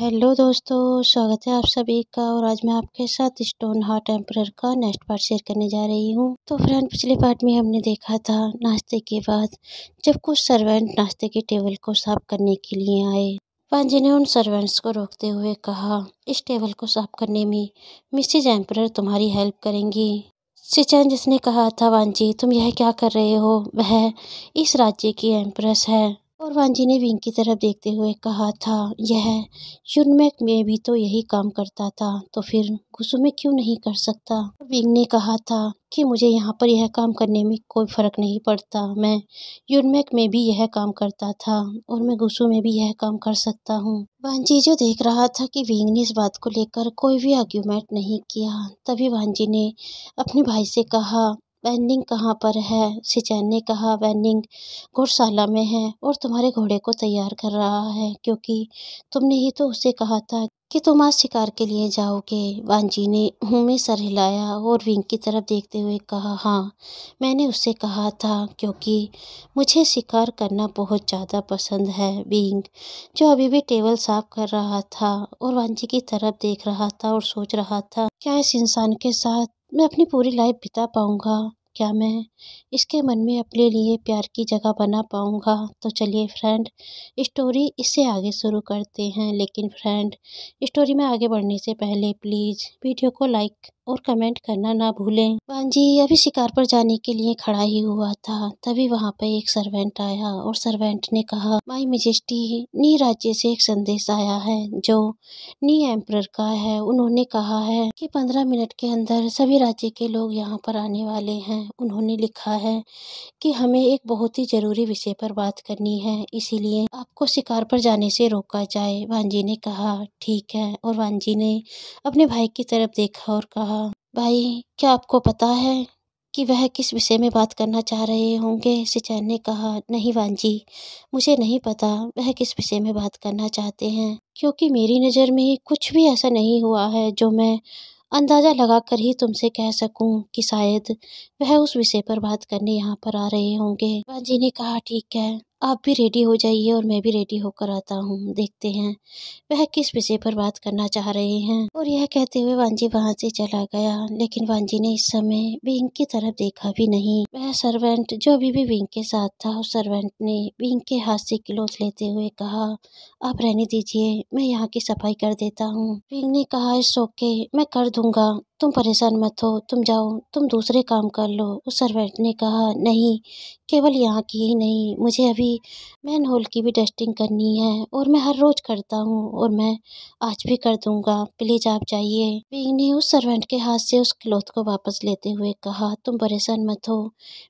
Hello दोस्तों स्वागत है आप सभी का और आज मैं आपके साथ स्टोन हार्ट एम्पर का नेक्स्ट पार्ट शेयर करने जा रही हूँ तो फ्रेंड पिछले पार्ट में हमने देखा था नाश्ते के बाद जब कुछ सर्वेंट नाश्ते के टेबल को साफ करने के लिए आए पांजी ने उन सर्वेंट्स को रोकते हुए कहा इस टेबल को साफ करने में मिसिज एम्पर तुम्हारी हेल्प करेंगी सिचैन जिसने कहा था वांजी तुम यह क्या कर रहे हो वह इस राज्य की एम्प्रेस है और वांझी ने विंग की तरफ देखते हुए कहा था यह युनमेक में भी तो यही काम करता था तो फिर गुस्सू में क्यों नहीं कर सकता विंग ने कहा था कि मुझे यहाँ पर यह काम करने में कोई फ़र्क नहीं पड़ता मैं यूनमेक में भी यह काम करता था और मैं गुस्सू में भी यह काम कर सकता हूँ वांझी जो देख रहा था कि विंग ने इस बात को लेकर कोई भी आर्ग्यूमेंट नहीं किया तभी वानजी ने अपने भाई से कहा वैनिंग कहाँ पर है सिचैन ने कहा वैनिंग घोड़शाला में है और तुम्हारे घोड़े को तैयार कर रहा है क्योंकि तुमने ही तो उसे कहा था कि तुम आज शिकार के लिए जाओगे बांजी ने मुँह में सर हिलाया और विंग की तरफ देखते हुए कहा हाँ मैंने उससे कहा था क्योंकि मुझे शिकार करना बहुत ज़्यादा पसंद है विंग जो अभी भी टेबल साफ कर रहा था और बांजी की तरफ देख रहा था और सोच रहा था क्या इस इंसान के साथ मैं अपनी पूरी लाइफ बिता पाऊँगा क्या मैं इसके मन में अपने लिए प्यार की जगह बना पाऊंगा तो चलिए फ्रेंड स्टोरी इससे आगे शुरू करते हैं लेकिन फ्रेंड स्टोरी में आगे बढ़ने से पहले प्लीज़ वीडियो को लाइक और कमेंट करना ना भूलें पांजी अभी शिकार पर जाने के लिए खड़ा ही हुआ था तभी वहाँ पर एक सर्वेंट आया और सर्वेंट ने कहा माई मेजेस्टी नी राज्य से एक संदेश आया है जो नी एम्प्रर का है उन्होंने कहा है कि पंद्रह मिनट के अंदर सभी राज्य के लोग यहाँ पर आने वाले हैं उन्होंने लिखा है कि हमें एक बहुत ही ज़रूरी विषय पर बात करनी है इसीलिए आपको शिकार पर जाने से रोका जाए भांजी ने कहा ठीक है और भांजी ने अपने भाई की तरफ देखा और कहा भाई क्या आपको पता है कि वह किस विषय में बात करना चाह रहे होंगे सिचैन ने कहा नहीं वांजी मुझे नहीं पता वह किस विषय में बात करना चाहते हैं क्योंकि मेरी नज़र में कुछ भी ऐसा नहीं हुआ है जो मैं अंदाज़ा लगाकर ही तुमसे कह सकूं कि शायद वह उस विषय पर बात करने यहाँ पर आ रहे होंगे वह जी ने कहा ठीक है आप भी रेडी हो जाइए और मैं भी रेडी होकर आता हूँ देखते हैं वह किस विषय पर बात करना चाह रहे हैं और यह कहते हुए वांजी वहाँ से चला गया लेकिन वांजी ने इस समय विंग की तरफ देखा भी नहीं वह सर्वेंट जो अभी भी विंग के साथ था उस सर्वेंट ने विंग के हाथ से क्लोथ लेते हुए कहा आप रहने दीजिए मैं यहाँ की सफाई कर देता हूँ विंग ने कहा इस ओके मैं कर दूंगा तुम परेशान मत हो तुम जाओ तुम दूसरे काम कर लो उस सर्वेंट ने कहा नहीं केवल यहाँ की ही नहीं मुझे अभी मैन होल की भी डस्टिंग करनी है और मैं हर रोज़ करता हूँ और मैं आज भी कर दूँगा प्लीज़ आप जाइए बिंग ने उस सर्वेंट के हाथ से उस क्लॉथ को वापस लेते हुए कहा तुम परेशान मत हो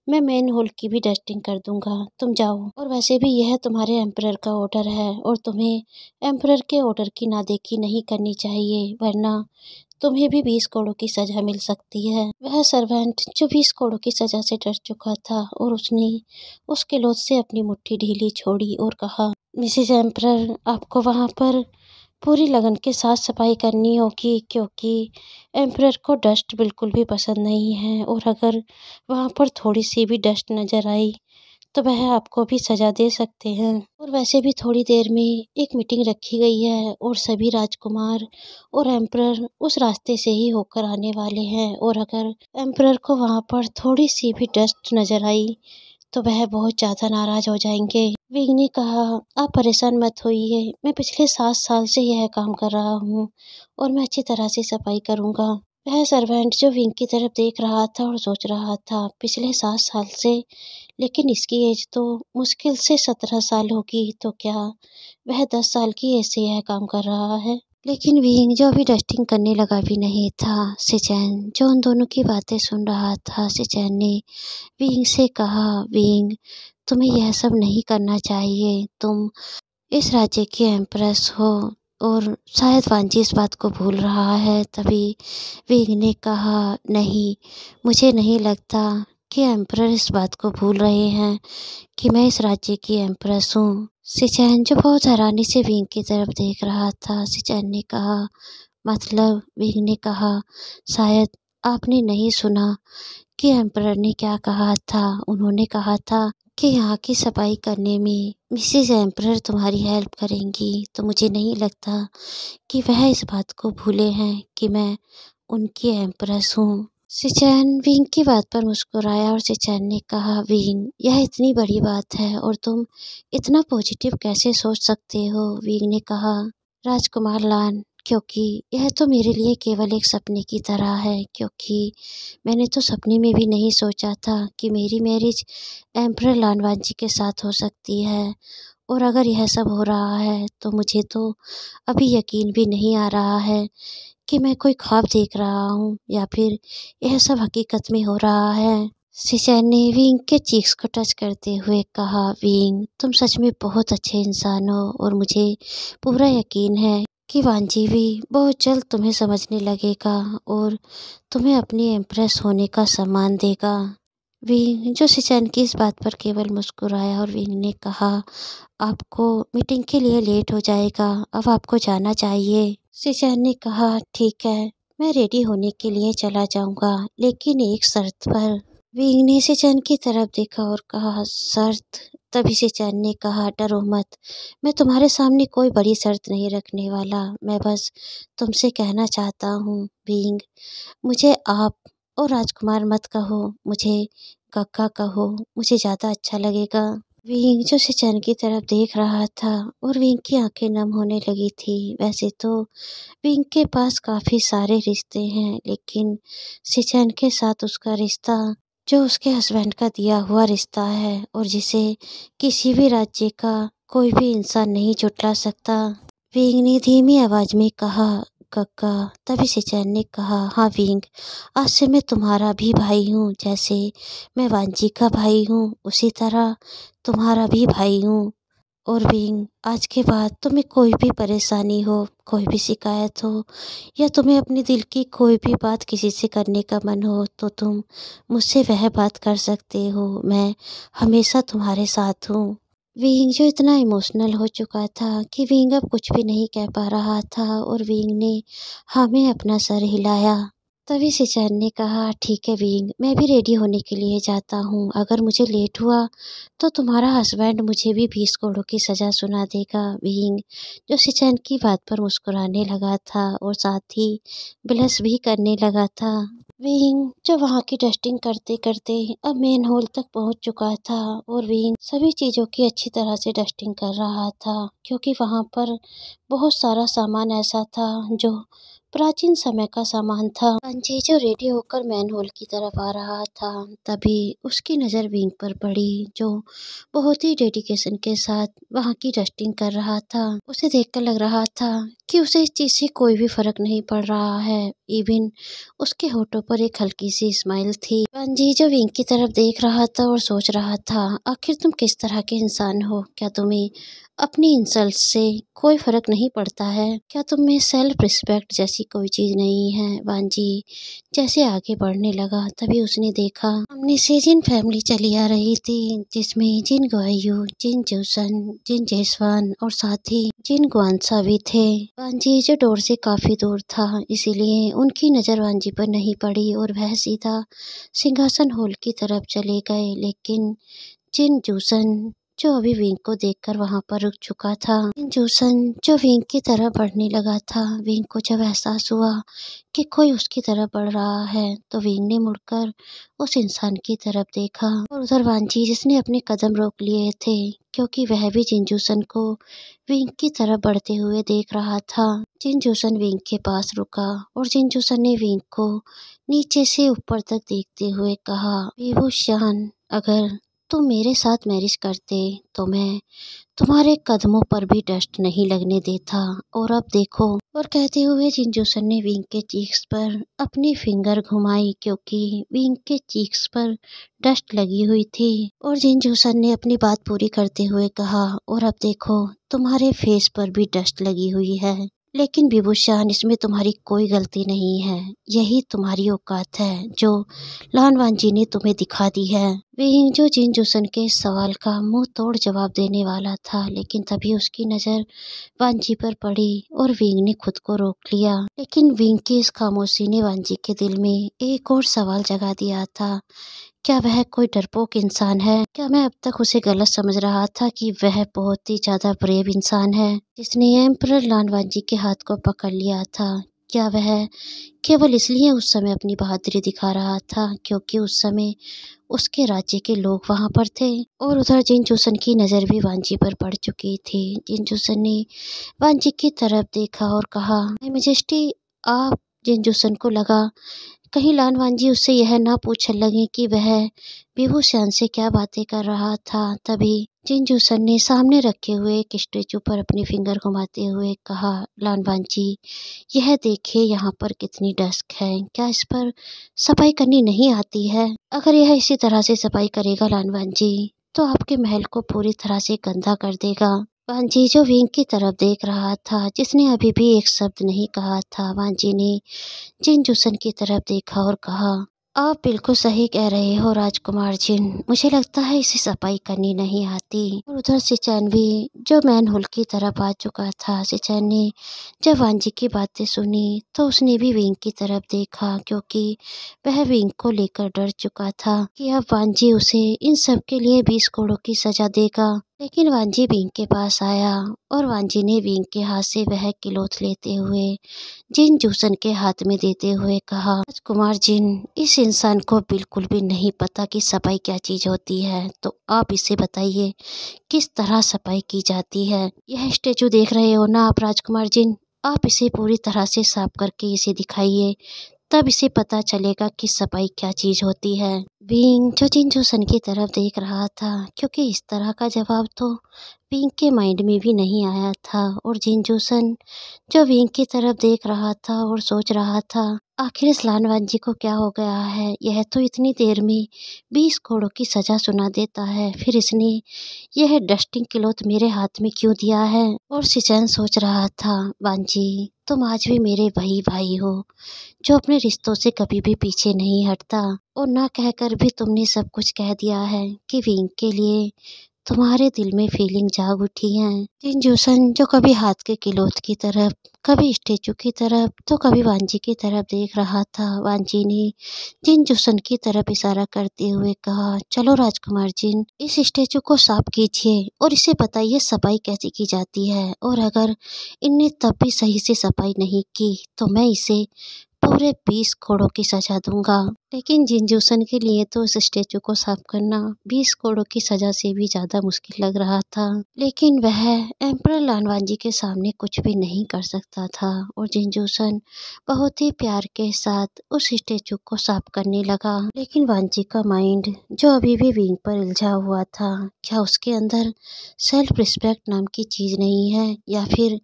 मैं मैन होल की भी डस्टिंग कर दूँगा तुम जाओ और वैसे भी यह तुम्हारे एम्प्रर का ऑर्डर है और तुम्हें एम्प्रर के ऑर्डर की नादेखी नहीं करनी चाहिए वरना तुम्हें भी बीस करोड़ की सजा मिल सकती है वह सर्वेंट जो बीस करोड़ की सजा से डर चुका था और उसने उसके लोथ से अपनी मुट्ठी ढीली छोड़ी और कहा मिसिज एम्पर आपको वहाँ पर पूरी लगन के साथ सफाई करनी होगी क्योंकि एम्प्रर को डस्ट बिल्कुल भी पसंद नहीं है और अगर वहाँ पर थोड़ी सी भी डस्ट नज़र आई तो वह आपको भी सजा दे सकते हैं और वैसे भी थोड़ी देर में एक मीटिंग रखी गई है और सभी राजकुमार और एम्प्रर उस रास्ते से ही होकर आने वाले हैं और अगर एम्प्रर को वहाँ पर थोड़ी सी भी डस्ट नज़र आई तो वह बहुत ज़्यादा नाराज़ हो जाएंगे विंग ने कहा आप परेशान मत होइए मैं पिछले सात साल से यह काम कर रहा हूँ और मैं अच्छी तरह से सफाई करूँगा वह सर्वेंट जो विंग की तरफ देख रहा था और सोच रहा था पिछले सात साल से लेकिन इसकी एज तो मुश्किल से सत्रह साल होगी तो क्या वह दस साल की एज से यह काम कर रहा है लेकिन विंग जो अभी डस्टिंग करने लगा भी नहीं था सिचैन जो उन दोनों की बातें सुन रहा था सिचैन ने विंग से कहा विंग तुम्हें यह सब नहीं करना चाहिए तुम इस राज्य की एम्प्रेस हो और शायद वांची इस बात को भूल रहा है तभी वेग ने कहा नहीं मुझे नहीं लगता कि एम्पर इस बात को भूल रहे हैं कि मैं इस राज्य की एम्प्रेस हूँ सिचैन जो बहुत हैरानी से विंग की तरफ देख रहा था सिचैन ने कहा मतलब विंग ने कहा शायद आपने नहीं सुना कि एम्परर ने क्या कहा था उन्होंने कहा था कि यहाँ की सफाई करने में मिसिज एम्परर तुम्हारी हेल्प करेंगी तो मुझे नहीं लगता कि वह इस बात को भूले हैं कि मैं उनकी एम्परस हूँ सिचैन विंग की बात पर मुस्कुराया और सिचैन ने कहा विंग यह इतनी बड़ी बात है और तुम इतना पॉजिटिव कैसे सोच सकते हो विंग ने कहा राजकुमार लान क्योंकि यह तो मेरे लिए केवल एक सपने की तरह है क्योंकि मैंने तो सपने में भी नहीं सोचा था कि मेरी मैरिज एम्प्रल लालवान जी के साथ हो सकती है और अगर यह सब हो रहा है तो मुझे तो अभी यकीन भी नहीं आ रहा है कि मैं कोई ख्वाब देख रहा हूँ या फिर यह सब हकीकत में हो रहा है सिसैन ने विंग के चीक्स को टच करते हुए कहा विंग तुम सच में बहुत अच्छे इंसान हो और मुझे पूरा यकीन है कि भी बहुत जल्द तुम्हें समझने लगेगा और तुम्हें अपनी इम्प्रेस होने का सम्मान देगा विंग जो सिचैन की इस बात पर केवल मुस्कुराया और विंग ने कहा आपको मीटिंग के लिए लेट हो जाएगा अब आपको जाना चाहिए सिचैन ने कहा ठीक है मैं रेडी होने के लिए चला जाऊंगा लेकिन एक शर्त पर विंग से चैन की तरफ देखा और कहा शर्त तभी से चैन ने कहा डरो मत मैं तुम्हारे सामने कोई बड़ी शर्त नहीं रखने वाला मैं बस तुमसे कहना चाहता हूँ विंग मुझे आप और राजकुमार मत कहो मुझे कक्का कहो मुझे ज़्यादा अच्छा लगेगा विंग जो सिचैन की तरफ देख रहा था और विंग की आंखें नम होने लगी थी वैसे तो विंग के पास काफ़ी सारे रिश्ते हैं लेकिन सिचैन के साथ उसका रिश्ता जो उसके हस्बैंड का दिया हुआ रिश्ता है और जिसे किसी भी राज्य का कोई भी इंसान नहीं चुटला सकता वेंग ने धीमी आवाज में कहा कक्का तभी सिचैन ने कहा हाँ विंग आज से मैं तुम्हारा भी भाई हूँ जैसे मैं वांजी का भाई हूँ उसी तरह तुम्हारा भी भाई हूँ और बींग आज के बाद तुम्हें कोई भी परेशानी हो कोई भी शिकायत हो या तुम्हें अपने दिल की कोई भी बात किसी से करने का मन हो तो तुम मुझसे वह बात कर सकते हो मैं हमेशा तुम्हारे साथ हूँ विंग जो इतना इमोशनल हो चुका था कि विंग अब कुछ भी नहीं कह पा रहा था और विंग ने हमें अपना सर हिलाया तभी से चैन ने कहा ठीक है वींग मैं भी रेडी होने के लिए जाता हूँ अगर मुझे लेट हुआ तो तुम्हारा हस्बैंड मुझे भी बीस घोड़ों की सज़ा सुना देगा वींग जो सिचैन की बात पर मुस्कुराने लगा था और साथ ही बिलस भी करने लगा था विंग जो वहाँ की डस्टिंग करते करते अब मेन हॉल तक पहुँच चुका था और विंग सभी चीज़ों की अच्छी तरह से डस्टिंग कर रहा था क्योंकि वहाँ पर बहुत सारा सामान ऐसा था जो प्राचीन समय का सामान था पंचेजो रेडी होकर होल की तरफ आ रहा था तभी उसकी नज़र विंग पर पड़ी जो बहुत ही डेडिकेशन के साथ वहाँ की डस्टिंग कर रहा था उसे देखकर लग रहा था कि उसे इस चीज़ से कोई भी फर्क नहीं पड़ रहा है इवन उसके होठों पर एक हल्की सी स्माइल थी पंजीजो विंग की तरफ देख रहा था और सोच रहा था आखिर तुम किस तरह के इंसान हो क्या तुम्हें अपनी इंसल्ट से कोई फ़र्क नहीं पड़ता है क्या तुम में सेल्फ रिस्पेक्ट जैसी कोई चीज़ नहीं है वांजी जैसे आगे बढ़ने लगा तभी उसने देखा हमने से जिन फैमिली चली आ रही थी जिसमें जिन गुआयु जिन जोसन जिन जेसवान और साथ ही जिन गुआंसा भी थे वांजी जो डोर से काफ़ी दूर था इसीलिए उनकी नज़र वांजी पर नहीं पड़ी और वह सीधा सिंहासन हॉल की तरफ चले गए लेकिन जिन जूसन जो अभी विंग को देखकर वहां पर रुक चुका था जूसन जो विंग की तरह बढ़ने लगा था विंग को जब एहसास हुआ कि कोई उसकी तरफ बढ़ रहा है तो विंग ने मुड़कर उस इंसान की तरफ देखा और उधर वांची जिसने अपने कदम रोक लिए थे क्योंकि वह भी जिंजूसन को विंग की तरफ बढ़ते हुए देख रहा था जिंजूसन विंग के पास रुका और जिंजूसन ने विंग को नीचे से ऊपर तक देखते हुए कहा विभूषण अगर तुम तो मेरे साथ मैरिज करते तो मैं तुम्हारे कदमों पर भी डस्ट नहीं लगने देता और अब देखो और कहते हुए जिंजूसन ने विंग के चीक्स पर अपनी फिंगर घुमाई क्योंकि विंग के चीक्स पर डस्ट लगी हुई थी और जिंजूसन ने अपनी बात पूरी करते हुए कहा और अब देखो तुम्हारे फेस पर भी डस्ट लगी हुई है लेकिन विभूषण इसमें तुम्हारी कोई गलती नहीं है यही तुम्हारी औकात है जो लहनवान जी ने तुम्हें दिखा दी है विहिंजो जिन जोसन के सवाल का मुंह तोड़ जवाब देने वाला था लेकिन तभी उसकी नज़र वांजी पर पड़ी और विंग ने खुद को रोक लिया लेकिन विंग की इस खामोशी ने वांजी के दिल में एक और सवाल जगा दिया था क्या वह कोई डरपोक इंसान है क्या मैं अब तक उसे गलत समझ रहा था कि वह बहुत ही ज्यादा ब्रेव इंसान है जिसने एम्पर लानवाजी के हाथ को पकड़ लिया था क्या वह केवल इसलिए उस समय अपनी बहादुरी दिखा रहा था क्योंकि उस समय उसके राज्य के लोग वहां पर थे और उधर जिनजूसन की नज़र भी वांझी पर पड़ चुकी थी जिनजूसन ने वांझी की तरफ देखा और कहा मजिस्टी आप जिनजूसन को लगा कहीं लाल जी उससे यह ना पूछ लगे कि वह बेबूश्याम से क्या बातें कर रहा था तभी चिनजूसन ने सामने रखे हुए एक स्टेचू पर अपनी फिंगर घुमाते हुए कहा लालवान जी यह देखिए यहाँ पर कितनी डस्क है क्या इस पर सफाई करनी नहीं आती है अगर यह इसी तरह से सफाई करेगा लालवान जी तो आपके महल को पूरी तरह से गंदा कर देगा जो विंग की तरफ देख रहा था जिसने अभी भी एक शब्द नहीं कहा था वांझी ने जिन जूसन की तरफ देखा और कहा आप बिल्कुल सही कह रहे हो राजकुमार जिन मुझे लगता है इसे सफाई करनी नहीं आती और उधर सिचैन भी जो मैन होल की तरफ आ चुका था सिचैन ने जब वांझी की बातें सुनी तो उसने भी विंग की तरफ देखा क्योंकि वह विंग को लेकर डर चुका था कि अब वांझी उसे इन सब के लिए बीस करोड़ों की सजा देगा लेकिन वांझी बिंग के पास आया और वांझी ने बिंग के हाथ से वह किलोथ लेते हुए जिन जूसन के हाथ में देते हुए कहा राजकुमार जिन इस इंसान को बिल्कुल भी नहीं पता कि सफाई क्या चीज होती है तो आप इसे बताइए किस तरह सफाई की जाती है यह स्टेचू देख रहे हो ना आप राजकुमार जिन आप इसे पूरी तरह से साफ करके इसे दिखाइए तब इसे पता चलेगा कि सफाई क्या चीज़ होती है बिंग जो जिनजूसन की तरफ देख रहा था क्योंकि इस तरह का जवाब तो बिंग के माइंड में भी नहीं आया था और जिनजूसन जो बिंग की तरफ देख रहा था और सोच रहा था आखिर इस्लानवान जी को क्या हो गया है यह तो इतनी देर में बीस घोड़ों की सज़ा सुना देता है फिर इसने यह डस्टिंग क्लोथ मेरे हाथ में क्यों दिया है और सिचैन सोच रहा था बांजी तुम आज भी मेरे वही भाई हो जो अपने रिश्तों से कभी भी पीछे नहीं हटता और ना कहकर भी तुमने सब कुछ कह दिया है कि विंग के लिए तुम्हारे दिल में फीलिंग जाग उठी है जिन जूसन जो कभी हाथ के किलोत की तरफ कभी स्टेचू की तरफ तो कभी वांझी की तरफ देख रहा था वांझी ने जिन जुसन की तरफ इशारा करते हुए कहा चलो राजकुमार जिन इस स्टेचू को साफ कीजिए और इसे बताइए सफाई कैसे की जाती है और अगर इनने तब भी सही से सफाई नहीं की तो मैं इसे पूरे बीस घोड़ों की सजा दूंगा लेकिन जिनजूसन के लिए तो इस स्टेचू को साफ करना बीस करोड़ की सजा से भी ज्यादा मुश्किल लग रहा था लेकिन वह एम्पर लानवान जी के सामने कुछ भी नहीं कर सकता था और जिनजूसन बहुत ही प्यार के साथ उस स्टेचू को साफ करने लगा लेकिन वांजी का माइंड जो अभी भी विंग पर उलझा हुआ था क्या उसके अंदर सेल्फ रिस्पेक्ट नाम की चीज नहीं है या फिर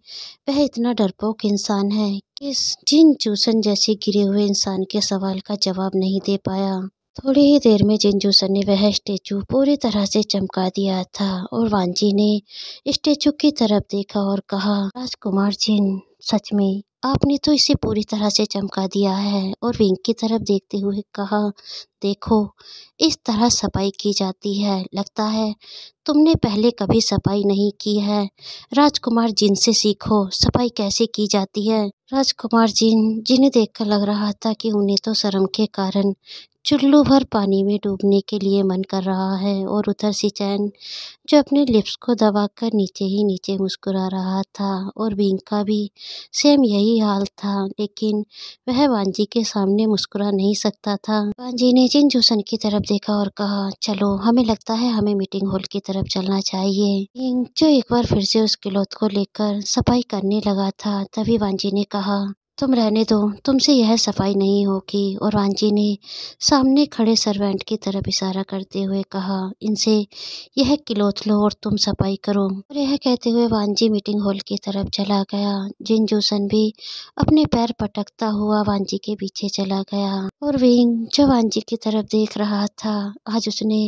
वह इतना डरपोक इंसान है कि जिन चूसन जैसे गिरे हुए इंसान के सवाल का जवाब नहीं नहीं दे पाया थोड़ी ही देर में जिंजूसर ने वह स्टेचू पूरी तरह से चमका दिया था और वांजी ने स्टेचू की तरफ देखा और कहा राजकुमार जिन सच में आपने तो इसे पूरी तरह से चमका दिया है और रिंग की तरफ देखते हुए कहा देखो इस तरह सफाई की जाती है लगता है तुमने पहले कभी सफाई नहीं की है राजकुमार जिन से सीखो सफाई कैसे की जाती है राजकुमार जिन जिन्हें देखकर लग रहा था कि उन्हें तो शर्म के कारण चुल्लू भर पानी में डूबने के लिए मन कर रहा है और उधर सिचैन चैन जो अपने लिप्स को दबाकर नीचे ही नीचे मुस्कुरा रहा था और का भी सेम यही हाल था लेकिन वह वांजी के सामने मुस्कुरा नहीं सकता था वांजी ने जिन जूसन की तरफ देखा और कहा चलो हमें लगता है हमें मीटिंग हॉल की तरफ चलना चाहिए जो एक बार फिर से उस किलोत को लेकर सफाई करने लगा था तभी बांजी ने कहा तुम रहने दो तुमसे यह सफाई नहीं होगी और वांची ने सामने खड़े सर्वेंट की तरफ इशारा करते हुए कहा इनसे यह किलोथ लो और तुम सफाई करो और यह कहते हुए वांची मीटिंग हॉल की तरफ चला गया जिन जूसन भी अपने पैर पटकता हुआ वांची के पीछे चला गया और विंग जो वांची की तरफ देख रहा था आज उसने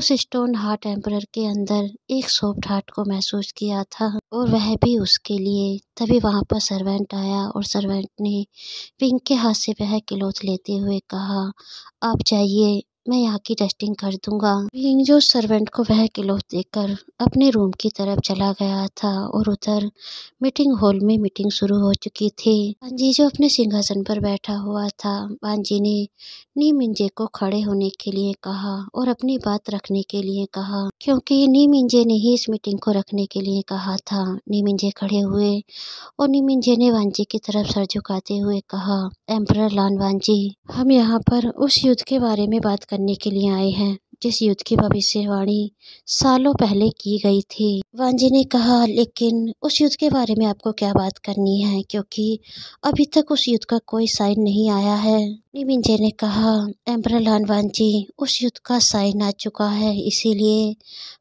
उस स्टोन हार्ट एम्पर के अंदर एक सॉफ्ट हार्ट को महसूस किया था और वह भी उसके लिए तभी वहाँ पर सर्वेंट आया और सर्वेंट ने पिंक के हाथ से वह क्लॉथ लेते हुए कहा आप जाइए मैं यहाँ की डस्टिंग कर दूंगा जो सर्वेंट को वह किलो देकर अपने रूम की तरफ चला गया था और उधर मीटिंग हॉल में मीटिंग शुरू हो चुकी थी बांजी जो अपने सिंहासन पर बैठा हुआ था बांजी ने नीम इंजे को खड़े होने के लिए कहा और अपनी बात रखने के लिए कहा क्योंकि नीम इंजे ने ही इस मीटिंग को रखने के लिए कहा था नीम इंजे खड़े हुए और नीम इंजे ने वांजी की तरफ सर झुकाते हुए कहा एम्पर लान वांजी हम यहाँ पर उस युद्ध के बारे में बात करने के लिए आए हैं जिस युद्ध की भविष्यवाणी सालों पहले की गई थी वांजी ने कहा लेकिन उस युद्ध के बारे में आपको क्या बात करनी है क्योंकि अभी तक उस युद्ध का कोई साइन नहीं आया है निविंजय ने कहा एम्बरल हनुमान जी उस युद्ध का साइन आ चुका है इसीलिए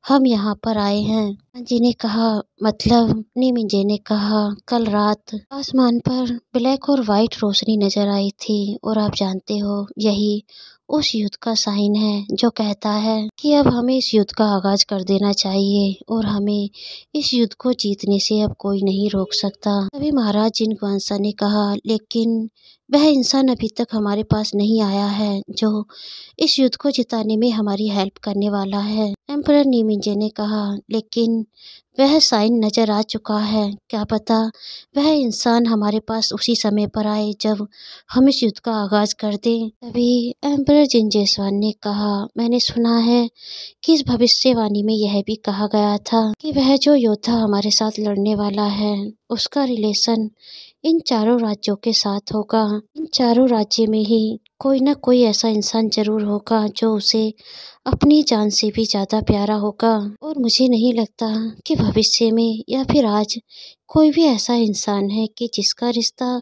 हम यहाँ पर आए हैं हनुमान जी ने कहा मतलब निविंजय ने कहा कल रात आसमान पर ब्लैक और वाइट रोशनी नजर आई थी और आप जानते हो यही उस युद्ध का साइन है जो कहता है कि अब हमें इस युद्ध का आगाज कर देना चाहिए और हमें इस युद्ध को जीतने से अब कोई नहीं रोक सकता तभी महाराज जिन ने कहा लेकिन वह इंसान अभी तक हमारे पास नहीं आया है जो इस युद्ध को जिताने में हमारी हेल्प करने वाला है एम्पर नीमिंजे ने कहा लेकिन वह साइन नज़र आ चुका है क्या पता वह इंसान हमारे पास उसी समय पर आए जब हम इस युद्ध का आगाज़ कर दें तभी एम्पर जिनजेसवान ने कहा मैंने सुना है कि इस भविष्यवाणी में यह भी कहा गया था कि वह जो योद्धा हमारे साथ लड़ने वाला है उसका रिलेशन इन चारों राज्यों के साथ होगा इन चारों राज्य में ही कोई ना कोई ऐसा इंसान ज़रूर होगा जो उसे अपनी जान से भी ज़्यादा प्यारा होगा और मुझे नहीं लगता कि भविष्य में या फिर आज कोई भी ऐसा इंसान है कि जिसका रिश्ता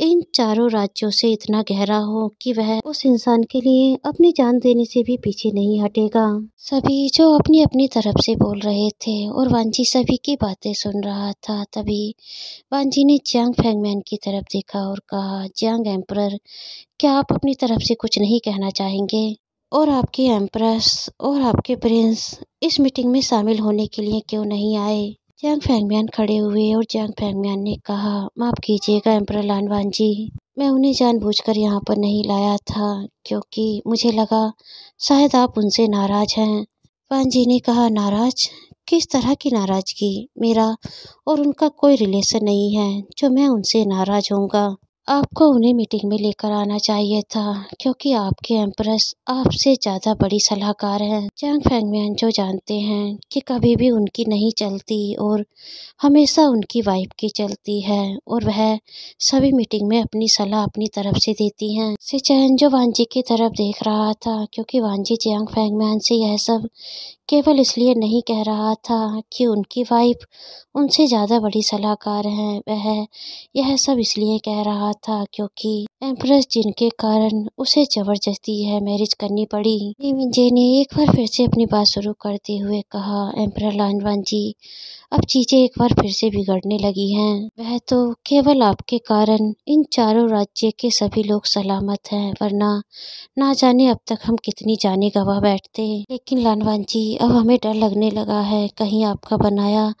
इन चारों राज्यों से इतना गहरा हो कि वह उस इंसान के लिए अपनी जान देने से भी पीछे नहीं हटेगा सभी जो अपनी अपनी तरफ से बोल रहे थे और वांझी सभी की बातें सुन रहा था तभी वांझी ने जियांग फैंगमैन की तरफ देखा और कहा जियांग एम्पर क्या आप अपनी तरफ से कुछ नहीं कहना चाहेंगे और आपके एम्प्रेस और आपके प्रिंस इस मीटिंग में शामिल होने के लिए क्यों नहीं आए चियांग फैंगम्यान खड़े हुए और जैंग फैंगम्यान ने कहा माफ़ कीजिएगा एम्पर लानवान जी मैं उन्हें जानबूझकर यहाँ पर नहीं लाया था क्योंकि मुझे लगा शायद आप उनसे नाराज़ हैं वान जी ने कहा नाराज़ किस तरह की नाराज़गी मेरा और उनका कोई रिलेशन नहीं है जो मैं उनसे नाराज़ होऊंगा आपको उन्हें मीटिंग में लेकर आना चाहिए था क्योंकि आपके एम्प्रेस आपसे ज़्यादा बड़ी सलाहकार हैं चैंग फैंगमैन जो जानते हैं कि कभी भी उनकी नहीं चलती और हमेशा उनकी वाइफ की चलती है और वह सभी मीटिंग में अपनी सलाह अपनी तरफ से देती हैं चैन जो वांजी की तरफ देख रहा था क्योंकि वांजी चैंग फैंगमैन से यह सब केवल इसलिए नहीं कह रहा था कि उनकी वाइफ उनसे ज़्यादा बड़ी सलाहकार हैं वह यह सब इसलिए कह रहा था क्योंकि एम्प्रेस जिनके कारण उसे ज़बरदस्ती यह मैरिज करनी पड़ी ने एक बार फिर से अपनी बात शुरू करते हुए कहा एम्प्रेस लाजवान जी अब चीजें एक बार फिर से बिगड़ने लगी हैं वह तो केवल आपके कारण इन चारों राज्य के सभी लोग सलामत हैं वरना ना जाने अब तक हम कितनी जाने गवाह बैठते लेकिन लालवान जी अब हमें डर लगने लगा है कहीं आपका बनाया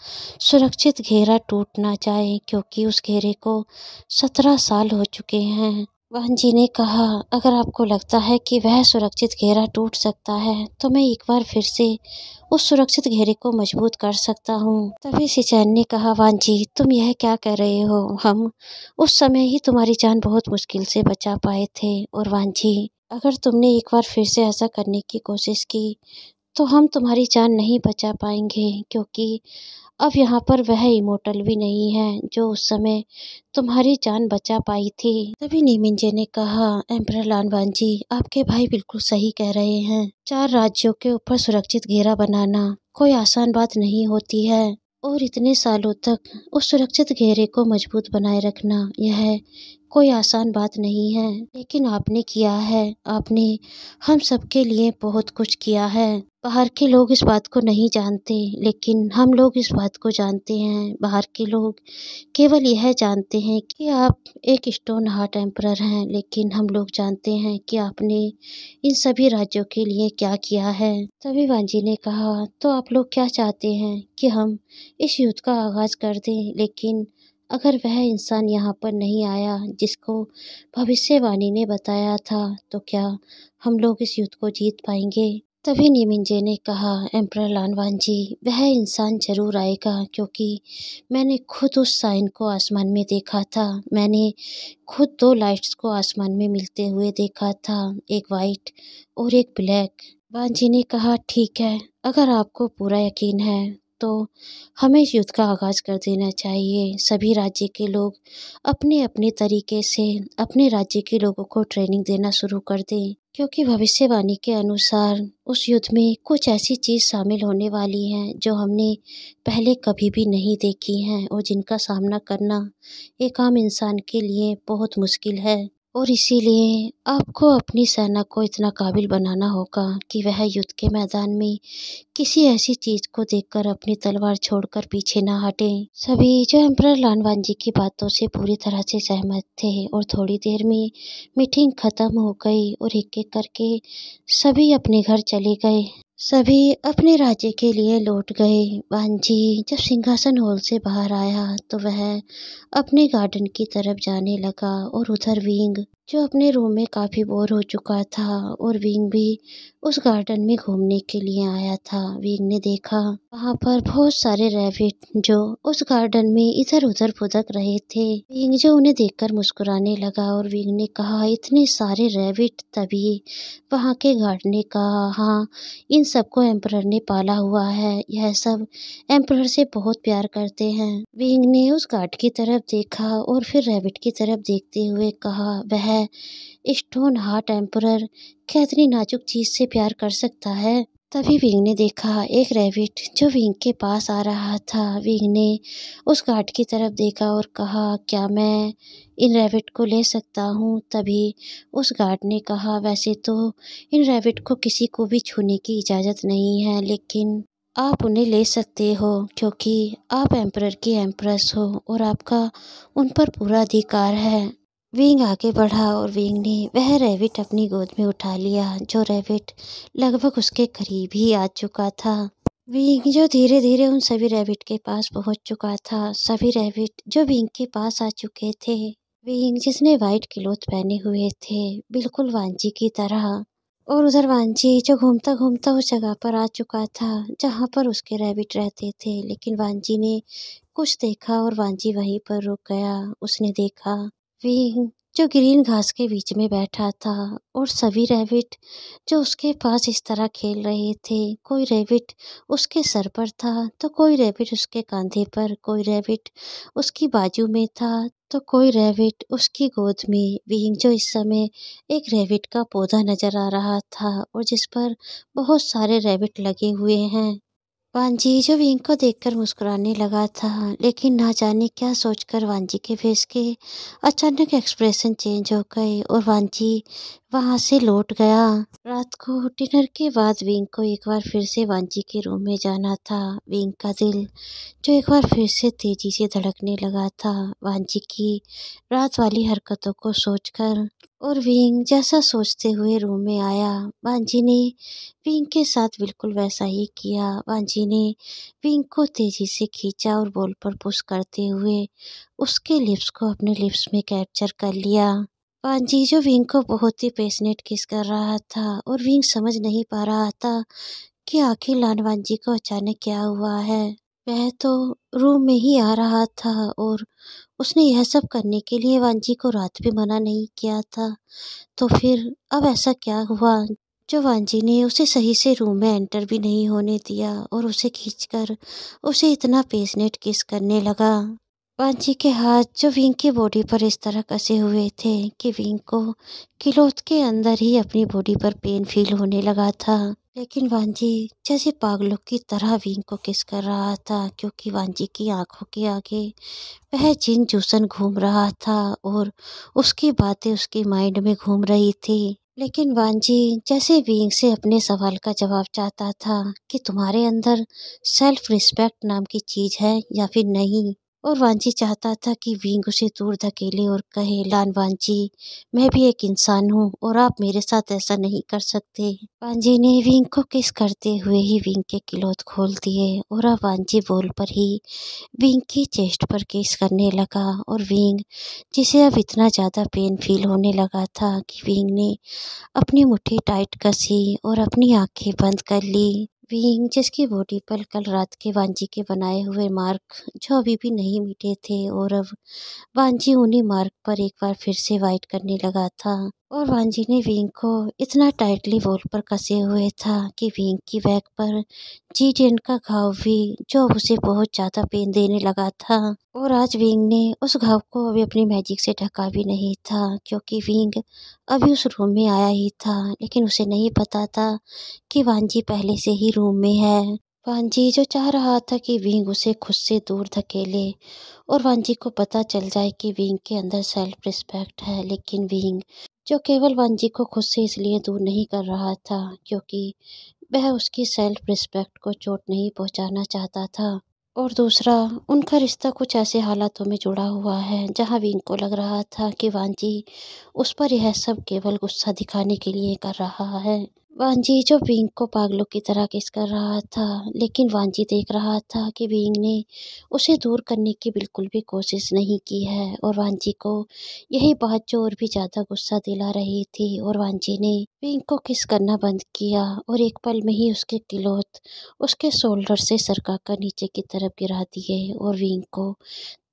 सुरक्षित घेरा टूट ना जाए क्योंकि उस घेरे को सत्रह साल हो चुके हैं मोहन जी ने कहा अगर आपको लगता है कि वह सुरक्षित घेरा टूट सकता है तो मैं एक बार फिर से उस सुरक्षित घेरे को मजबूत कर सकता हूँ तभी सिचैन ने कहा जी तुम यह क्या कर रहे हो हम उस समय ही तुम्हारी जान बहुत मुश्किल से बचा पाए थे और जी अगर तुमने एक बार फिर से ऐसा करने की कोशिश की तो हम तुम्हारी जान नहीं बचा पाएंगे क्योंकि अब यहाँ पर वह इमोटल भी नहीं है जो उस समय तुम्हारी जान बचा पाई थी तभी निमिंजे ने कहा एम्पर लालवान जी आपके भाई बिल्कुल सही कह रहे हैं चार राज्यों के ऊपर सुरक्षित घेरा बनाना कोई आसान बात नहीं होती है और इतने सालों तक उस सुरक्षित घेरे को मजबूत बनाए रखना यह कोई आसान बात नहीं है लेकिन आपने किया है आपने हम सबके लिए बहुत कुछ किया है बाहर के लोग इस बात को नहीं जानते लेकिन हम लोग इस बात को जानते हैं बाहर के लोग केवल यह जानते हैं कि आप एक स्टोन हार्ट एम्परर हैं लेकिन हम लोग जानते हैं कि आपने इन सभी राज्यों के लिए क्या किया है तभी वांझी ने कहा तो आप लोग क्या चाहते हैं कि हम इस युद्ध का आगाज़ कर दें लेकिन अगर वह इंसान यहाँ पर नहीं आया जिसको भविष्यवाणी ने बताया था तो क्या हम लोग इस युद्ध को जीत पाएंगे तभी निमिंजय ने कहा एम्पर लानवान जी वह इंसान ज़रूर आएगा क्योंकि मैंने खुद उस साइन को आसमान में देखा था मैंने खुद दो लाइट्स को आसमान में मिलते हुए देखा था एक वाइट और एक ब्लैक वान जी ने कहा ठीक है अगर आपको पूरा यकीन है तो हमें इस युद्ध का आगाज कर देना चाहिए सभी राज्य के लोग अपने अपने तरीके से अपने राज्य के लोगों को ट्रेनिंग देना शुरू कर दें क्योंकि भविष्यवाणी के अनुसार उस युद्ध में कुछ ऐसी चीज़ शामिल होने वाली हैं जो हमने पहले कभी भी नहीं देखी हैं और जिनका सामना करना एक आम इंसान के लिए बहुत मुश्किल है और इसीलिए आपको अपनी सेना को इतना काबिल बनाना होगा कि वह युद्ध के मैदान में किसी ऐसी चीज को देखकर अपनी तलवार छोड़कर पीछे ना हटें सभी जो एम्पर लानवान जी की बातों से पूरी तरह से सहमत थे और थोड़ी देर में मीटिंग खत्म हो गई और एक एक करके सभी अपने घर चले गए सभी अपने राज्य के लिए लौट गए बांजी जब सिंहासन हॉल से बाहर आया तो वह अपने गार्डन की तरफ जाने लगा और उधर विंग जो अपने रूम में काफ़ी बोर हो चुका था और विंग भी उस गार्डन में घूमने के लिए आया था विंग ने देखा वहाँ पर बहुत सारे रैबिट जो उस गार्डन में इधर उधर फुदक रहे थे विंग जो उन्हें देखकर मुस्कुराने लगा और विंग ने कहा इतने सारे रैबिट तभी वहाँ के गार्डन ने कहा हाँ इन सबको एम्प्रर ने पाला हुआ है यह सब एम्प्रर से बहुत प्यार करते हैं विंग ने उस गार्ड की तरफ देखा और फिर रैबिट की तरफ देखते हुए कहा वह है स्टोन हार्ट एम्पर क्या इतनी नाजुक चीज से प्यार कर सकता है तभी विंग ने देखा एक रैबिट जो विंग के पास आ रहा था विंग ने उस गार्ड की तरफ देखा और कहा क्या मैं इन रैबिट को ले सकता हूँ तभी उस गार्ड ने कहा वैसे तो इन रैबिट को किसी को भी छूने की इजाज़त नहीं है लेकिन आप उन्हें ले सकते हो क्योंकि आप एम्प्रर की एम्प्रेस हो और आपका उन पर पूरा अधिकार है विंग आगे बढ़ा और विंग ने वह रैबिट अपनी गोद में उठा लिया जो रैबिट लगभग उसके करीब ही आ चुका था विंग जो धीरे धीरे उन सभी रैबिट के पास पहुंच चुका था सभी रैबिट जो विंग के पास आ चुके थे विंग जिसने वाइट क्लोथ पहने हुए थे बिल्कुल वांझी की तरह और उधर वांझी जो घूमता घूमता उस जगह पर आ चुका था जहाँ पर उसके रैबिट रहते थे लेकिन वांझी ने कुछ देखा और वांझी वहीं पर रुक गया उसने देखा वे जो ग्रीन घास के बीच में बैठा था और सभी रैबिट जो उसके पास इस तरह खेल रहे थे कोई रैबिट उसके सर पर था तो कोई रैबिट उसके कंधे पर कोई रैबिट उसकी बाजू में था तो कोई रैबिट उसकी गोद में बींग जो इस समय एक रैबिट का पौधा नजर आ रहा था और जिस पर बहुत सारे रैबिट लगे हुए हैं। जो विंग को देखकर मुस्कुराने लगा था लेकिन ना जाने क्या सोचकर वांजी के फेस के अचानक एक्सप्रेशन चेंज हो गए और वांजी वहां से लौट गया रात को डिनर के बाद विंग को एक बार फिर से वांजी के रूम में जाना था विंग का दिल जो एक बार फिर से तेजी से धड़कने लगा था वांजी की रात वाली हरकतों को सोचकर और विंग जैसा सोचते हुए रूम में आया वांझी ने विंग के साथ बिल्कुल वैसा ही किया वांझी ने विंग को तेजी से खींचा और बोल पर पुश करते हुए उसके लिप्स को अपने लिप्स में कैप्चर कर लिया पांजी जो विंग को बहुत ही पेशनेट किस कर रहा था और विंग समझ नहीं पा रहा था कि आखिर लान लानवांजी को अचानक क्या हुआ है वह तो रूम में ही आ रहा था और उसने यह सब करने के लिए वांझी को रात भी मना नहीं किया था तो फिर अब ऐसा क्या हुआ जो वांझी ने उसे सही से रूम में एंटर भी नहीं होने दिया और उसे खींचकर उसे इतना पेसनेट किस करने लगा वांजी के हाथ जो विंग की बॉडी पर इस तरह कसे हुए थे कि विंग को किलोथ के अंदर ही अपनी बॉडी पर पेन फील होने लगा था लेकिन वांजी जैसे पागलों की तरह वीन को किस कर रहा था क्योंकि वांजी की आंखों के आगे वह जिन जूसन घूम रहा था और उसकी बातें उसके माइंड में घूम रही थी लेकिन वांजी जैसे वींग से अपने सवाल का जवाब चाहता था कि तुम्हारे अंदर सेल्फ रिस्पेक्ट नाम की चीज़ है या फिर नहीं और वांछी चाहता था कि विंग उसे दूर धकेले और कहे लान वांछी मैं भी एक इंसान हूँ और आप मेरे साथ ऐसा नहीं कर सकते वांझी ने विंग को किस करते हुए ही विंग के किलोत खोल दिए और अब वांझी बोल पर ही विंग की चेस्ट पर किस करने लगा और विंग जिसे अब इतना ज़्यादा पेन फील होने लगा था कि विंग ने अपनी मुट्ठी टाइट कसी और अपनी आंखें बंद कर ली विंग जिसके बॉडी पर कल रात के वांझी के बनाए हुए मार्क जो अभी भी नहीं मिटे थे और अब वांझी उन्हीं मार्क पर एक बार फिर से वाइट करने लगा था और वानजी ने विंग को इतना टाइटली वॉल पर कसे हुए था कि विंग की बैग पर जी डेन का घाव भी जो उसे बहुत ज़्यादा पेन देने लगा था और आज विंग ने उस घाव को अभी अपनी मैजिक से ढका भी नहीं था क्योंकि विंग अभी उस रूम में आया ही था लेकिन उसे नहीं पता था कि वानजी पहले से ही रूम में है वानजी जो चाह रहा था कि विंग उसे खुद से दूर धकेले और वानजी को पता चल जाए कि विंग के अंदर सेल्फ रिस्पेक्ट है लेकिन विंग जो केवल वानजी को खुद से इसलिए दूर नहीं कर रहा था क्योंकि वह उसकी सेल्फ रिस्पेक्ट को चोट नहीं पहुंचाना चाहता था और दूसरा उनका रिश्ता कुछ ऐसे हालातों में जुड़ा हुआ है जहां विंग को लग रहा था कि वांजी उस पर यह सब केवल गुस्सा दिखाने के लिए कर रहा है वांजी जो बींग को पागलों की तरह किस कर रहा था लेकिन वांझी देख रहा था कि बींग ने उसे दूर करने की बिल्कुल भी कोशिश नहीं की है और वांझी को यही बात जो और भी ज़्यादा गुस्सा दिला रही थी और वांझी ने बींग को किस करना बंद किया और एक पल में ही उसके किलोत उसके शोल्डर से सरका कर नीचे की तरफ गिरा दिए और बींग को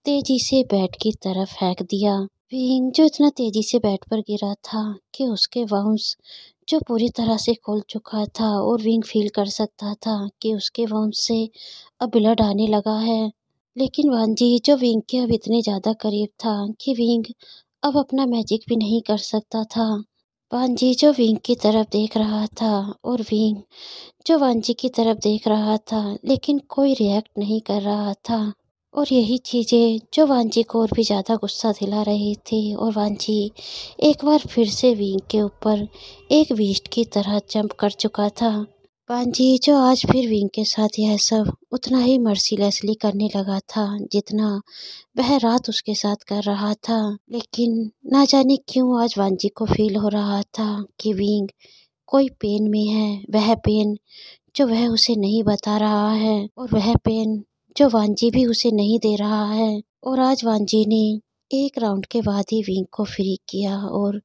तेज़ी से बैट की तरफ फेंक दिया विंग जो इतना तेज़ी से बैट पर गिरा था कि उसके वाउंस जो पूरी तरह से खुल चुका था और विंग फील कर सकता था कि उसके वंश से अब ब्लड आने लगा है लेकिन वानजी जो विंग के अब इतने ज़्यादा करीब था कि विंग अब अपना मैजिक भी नहीं कर सकता था वानजी जो विंग की तरफ देख रहा था और विंग जो वानजी की तरफ देख रहा था लेकिन कोई रिएक्ट नहीं कर रहा था और यही चीज़ें जो वांची को और भी ज़्यादा गुस्सा दिला रही थी और वांची एक बार फिर से विंग के ऊपर एक बीस्ट की तरह जंप कर चुका था वांची जो आज फिर विंग के साथ यह सब उतना ही मर्सीलेसली करने लगा था जितना वह रात उसके साथ कर रहा था लेकिन ना जाने क्यों आज वांची को फील हो रहा था कि विंग कोई पेन में है वह पेन जो वह उसे नहीं बता रहा है और वह पेन जो वांजी भी उसे नहीं दे रहा है और आज वांजी ने एक राउंड के बाद ही विंग को फ्री किया और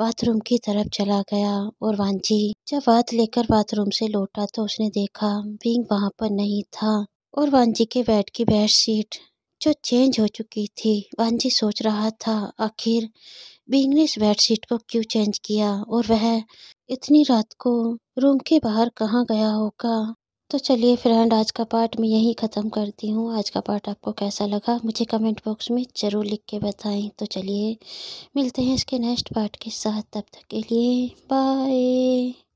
बाथरूम की तरफ चला गया और वांजी जब हाथ लेकर बाथरूम से लौटा तो उसने देखा विंग वहां पर नहीं था और वांजी के बेड की बेड शीट जो चेंज हो चुकी थी वांजी सोच रहा था आखिर बिंग ने इस बेड शीट को क्यों चेंज किया और वह इतनी रात को रूम के बाहर कहाँ गया होगा तो चलिए फ्रेंड आज का पार्ट मैं यहीं ख़त्म करती हूँ आज का पार्ट आपको कैसा लगा मुझे कमेंट बॉक्स में ज़रूर लिख के बताएं तो चलिए मिलते हैं इसके नेक्स्ट पार्ट के साथ तब तक के लिए बाय